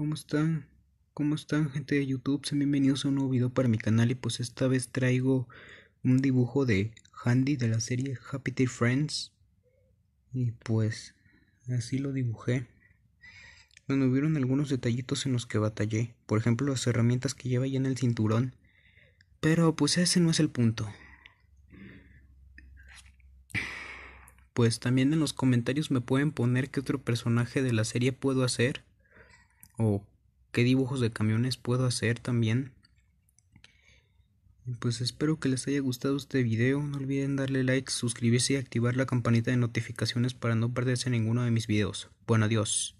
¿Cómo están? ¿Cómo están gente de YouTube? Sean bienvenidos a un nuevo video para mi canal y pues esta vez traigo un dibujo de Handy de la serie Happy Tree Friends y pues así lo dibujé. Bueno, hubieron algunos detallitos en los que batallé, por ejemplo las herramientas que lleva ya en el cinturón, pero pues ese no es el punto. Pues también en los comentarios me pueden poner qué otro personaje de la serie puedo hacer o qué dibujos de camiones puedo hacer también. Pues espero que les haya gustado este video, no olviden darle like, suscribirse y activar la campanita de notificaciones para no perderse ninguno de mis videos. Bueno, adiós.